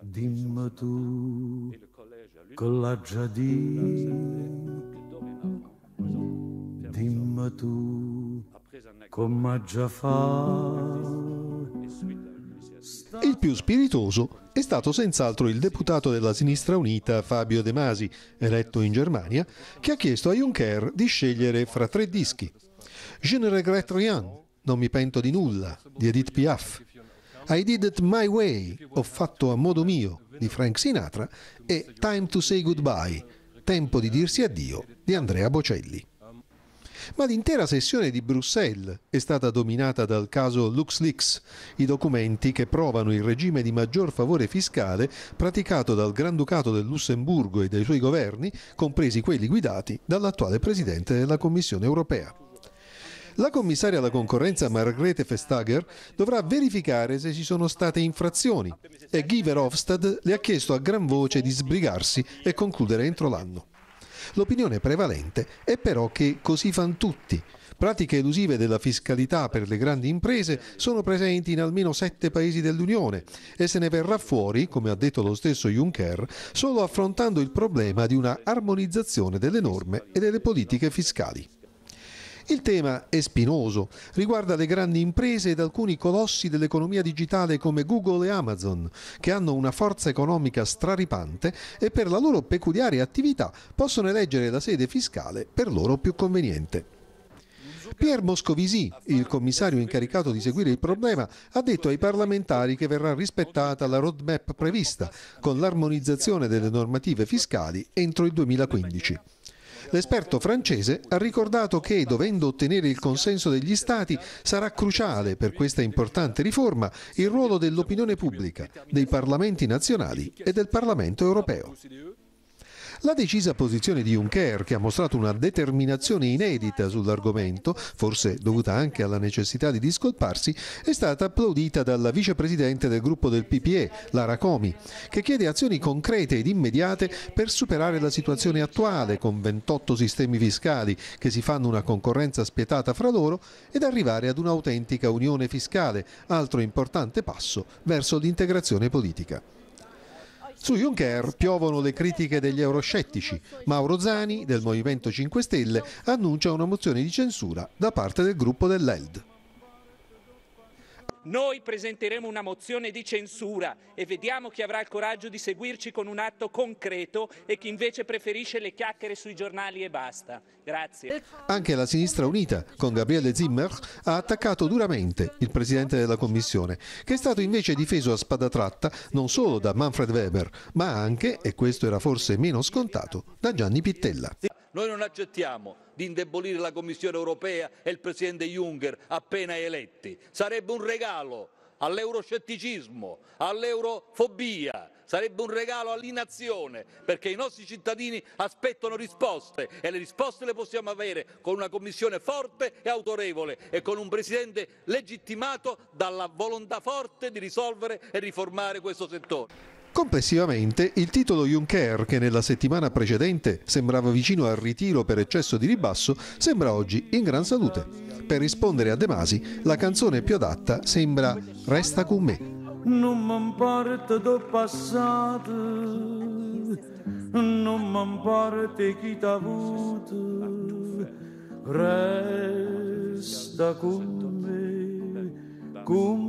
Dimmi tu che l'ha dimmi tu come già fa. Il più spiritoso è stato senz'altro il deputato della Sinistra Unita Fabio De Masi, eletto in Germania, che ha chiesto a Juncker di scegliere fra tre dischi. Je ne regrette rien, non mi pento di nulla, di Edith Piaf, i Did It My Way, Ho fatto a modo mio, di Frank Sinatra, e Time to Say Goodbye, Tempo di dirsi addio, di Andrea Bocelli. Ma l'intera sessione di Bruxelles è stata dominata dal caso LuxLeaks, i documenti che provano il regime di maggior favore fiscale praticato dal Granducato del Lussemburgo e dai suoi governi, compresi quelli guidati dall'attuale Presidente della Commissione europea. La commissaria alla concorrenza Margrethe Vestager dovrà verificare se ci sono state infrazioni e Guy Verhofstadt le ha chiesto a gran voce di sbrigarsi e concludere entro l'anno. L'opinione prevalente è però che così fan tutti. Pratiche elusive della fiscalità per le grandi imprese sono presenti in almeno sette paesi dell'Unione e se ne verrà fuori, come ha detto lo stesso Juncker, solo affrontando il problema di una armonizzazione delle norme e delle politiche fiscali. Il tema è spinoso, riguarda le grandi imprese ed alcuni colossi dell'economia digitale come Google e Amazon, che hanno una forza economica straripante e per la loro peculiare attività possono eleggere la sede fiscale per loro più conveniente. Pier Moscovici, il commissario incaricato di seguire il problema, ha detto ai parlamentari che verrà rispettata la roadmap prevista con l'armonizzazione delle normative fiscali entro il 2015. L'esperto francese ha ricordato che, dovendo ottenere il consenso degli Stati, sarà cruciale per questa importante riforma il ruolo dell'opinione pubblica, dei parlamenti nazionali e del Parlamento europeo. La decisa posizione di Juncker, che ha mostrato una determinazione inedita sull'argomento, forse dovuta anche alla necessità di discolparsi, è stata applaudita dalla vicepresidente del gruppo del PPE, Lara Comi, che chiede azioni concrete ed immediate per superare la situazione attuale con 28 sistemi fiscali che si fanno una concorrenza spietata fra loro ed arrivare ad un'autentica unione fiscale, altro importante passo verso l'integrazione politica. Su Juncker piovono le critiche degli euroscettici. Mauro Zani, del Movimento 5 Stelle, annuncia una mozione di censura da parte del gruppo dell'ELD. Noi presenteremo una mozione di censura e vediamo chi avrà il coraggio di seguirci con un atto concreto e chi invece preferisce le chiacchiere sui giornali e basta. Grazie. Anche la sinistra unita, con Gabriele Zimmer, ha attaccato duramente il presidente della Commissione, che è stato invece difeso a spada tratta non solo da Manfred Weber, ma anche, e questo era forse meno scontato, da Gianni Pittella. Noi non accettiamo di indebolire la Commissione europea e il Presidente Juncker appena eletti. Sarebbe un regalo all'euroscetticismo, all'eurofobia, sarebbe un regalo all'inazione, perché i nostri cittadini aspettano risposte e le risposte le possiamo avere con una Commissione forte e autorevole e con un Presidente legittimato dalla volontà forte di risolvere e riformare questo settore. Complessivamente, il titolo Juncker, che nella settimana precedente sembrava vicino al ritiro per eccesso di ribasso, sembra oggi in gran salute. Per rispondere a De Masi, la canzone più adatta sembra Resta con me. Non m'importa do passato, non m'importa chi t'ha avuto, resta con me, con me.